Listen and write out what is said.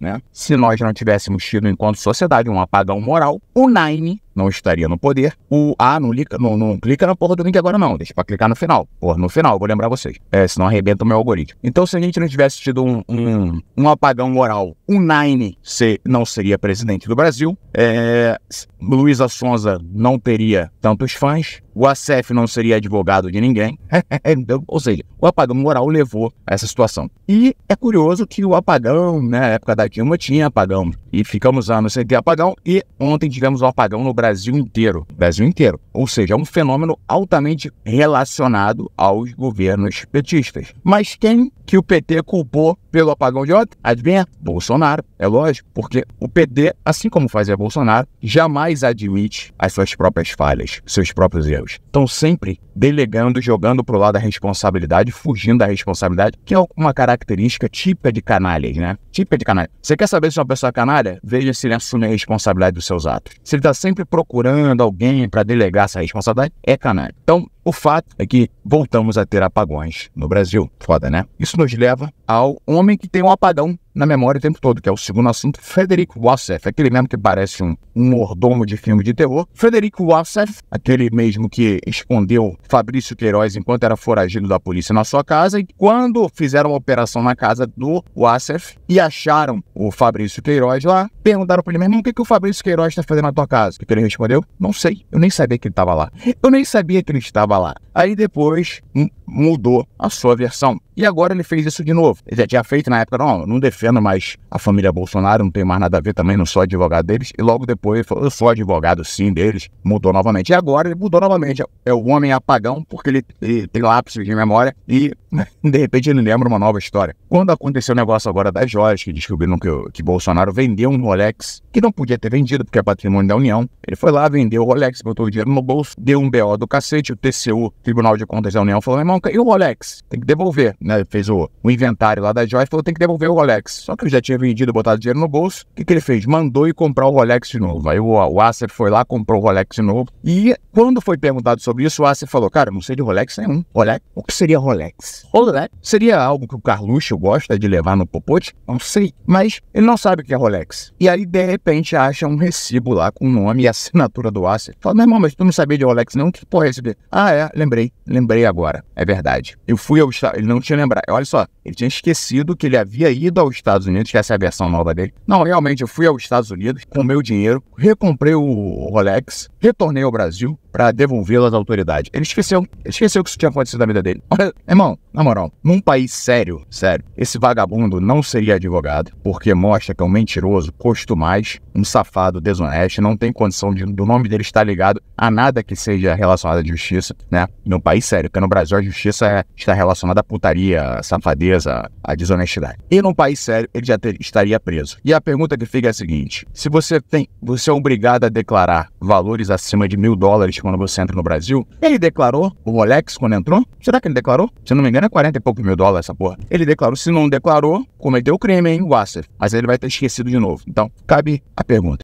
Né? Se nós não tivéssemos tido, enquanto sociedade, um apagão moral, o Nine não estaria no poder. O ah, não, lica, não, não clica na porra do link agora não, deixa pra clicar no final. Porra, no final, vou lembrar vocês. É, senão arrebenta o meu algoritmo. Então, se a gente não tivesse tido um, um, um apagão moral, o Nine se, não seria presidente do Brasil. É, Luísa Sonza não teria tantos fãs. O ACF não seria advogado de ninguém. Então, ou seja, o apagão moral levou a essa situação. E é curioso que o apagão, né, na né, época da Dilma, tinha apagão. E ficamos anos sem ter apagão. E ontem tivemos um apagão no Brasil Brasil inteiro. Brasil inteiro. Ou seja, é um fenômeno altamente relacionado aos governos petistas. Mas quem que o PT culpou pelo apagão de ontem? Adivinha? Bolsonaro. É lógico, porque o PT, assim como fazia Bolsonaro, jamais admite as suas próprias falhas, seus próprios erros. Estão sempre delegando, jogando pro lado da responsabilidade, fugindo da responsabilidade, que é uma característica típica de canalhas, né? Típica de canalha. Você quer saber se uma pessoa é canalha? Veja se ele assume a responsabilidade dos seus atos. Se ele está sempre procurando alguém para delegar essa responsabilidade, é canalha. Então, o fato é que voltamos a ter apagões no Brasil. Foda, né? Isso nos leva ao homem que tem um apagão na memória o tempo todo, que é o segundo assunto, Frederick Wassef, aquele mesmo que parece um, um mordomo de filme de terror. Frederick Wassef, aquele mesmo que escondeu Fabrício Queiroz enquanto era foragido da polícia na sua casa, e quando fizeram uma operação na casa do Wassef e acharam o Fabrício Queiroz lá, perguntaram para ele, mesmo o que, é que o Fabrício Queiroz está fazendo na tua casa? O que ele respondeu? Não sei, eu nem sabia que ele estava lá. Eu nem sabia que ele estava lá. Aí depois mudou a sua versão. E agora ele fez isso de novo. Ele já tinha feito na época, não, não defendo mais a família Bolsonaro, não tenho mais nada a ver também, não sou advogado deles. E logo depois ele falou, eu sou advogado sim deles, mudou novamente. E agora ele mudou novamente. É o homem apagão, porque ele, ele tem lápis de memória e de repente ele lembra uma nova história. Quando aconteceu o negócio agora das joias, que descobriram que, que Bolsonaro vendeu um Rolex que não podia ter vendido, porque é patrimônio da União. Ele foi lá, vendeu o Rolex, botou o dinheiro no bolso, deu um BO do cacete, o TCU, Tribunal de Contas da União, falou, irmão, e o Rolex? Tem que devolver né, fez o, o, inventário lá da Joy e falou: tem que devolver o Rolex. Só que eu já tinha vendido, botado dinheiro no bolso. O que, que ele fez? Mandou e comprar o Rolex de novo. Aí o, o Acer foi lá, comprou o Rolex de novo. E quando foi perguntado sobre isso, o Acer falou: cara, não sei de Rolex nenhum. Rolex? O que seria Rolex? Rolex? Seria algo que o Carluxo gosta de levar no popote? Não sei. Mas ele não sabe o que é Rolex. E aí, de repente, acha um recibo lá com o nome e a assinatura do Acer. Fala: meu irmão, mas tu não sabia de Rolex não? Que porra é esse? Ah, é, lembrei. Lembrei agora. É verdade. Eu fui ao. Ele não tinha lembrar. Olha só, ele tinha esquecido que ele havia ido aos Estados Unidos, que essa é a versão nova dele. Não, realmente, eu fui aos Estados Unidos com meu dinheiro, recomprei o Rolex, retornei ao Brasil, para devolvê-lo às autoridades. Ele esqueceu, ele esqueceu que isso tinha acontecido na vida dele. Olha, irmão, na moral, num país sério, sério, esse vagabundo não seria advogado, porque mostra que é um mentiroso, custo mais, um safado desonesto, não tem condição de, do nome dele estar ligado a nada que seja relacionado à justiça, né? Num país sério, porque no Brasil a justiça é, está relacionada à putaria, à safadeza, à desonestidade. E num país sério, ele já ter, estaria preso. E a pergunta que fica é a seguinte: se você tem, você é obrigado a declarar valores acima de mil dólares quando você entra no Brasil, ele declarou o Rolex quando entrou? Será que ele declarou? Se não me engano, é 40 e poucos mil dólares essa porra. Ele declarou, se não declarou, cometeu o crime, hein, Wasser. Mas ele vai ter esquecido de novo. Então, cabe a pergunta.